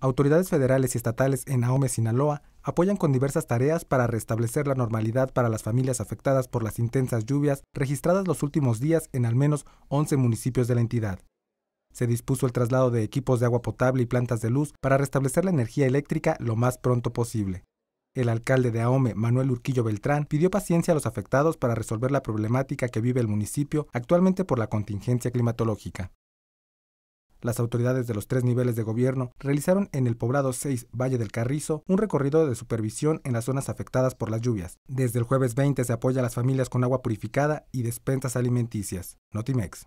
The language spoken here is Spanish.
autoridades federales y estatales en AOME Sinaloa, apoyan con diversas tareas para restablecer la normalidad para las familias afectadas por las intensas lluvias registradas los últimos días en al menos 11 municipios de la entidad. Se dispuso el traslado de equipos de agua potable y plantas de luz para restablecer la energía eléctrica lo más pronto posible. El alcalde de AOME, Manuel Urquillo Beltrán, pidió paciencia a los afectados para resolver la problemática que vive el municipio actualmente por la contingencia climatológica. Las autoridades de los tres niveles de gobierno realizaron en el poblado 6 Valle del Carrizo un recorrido de supervisión en las zonas afectadas por las lluvias. Desde el jueves 20 se apoya a las familias con agua purificada y despensas alimenticias. Notimex.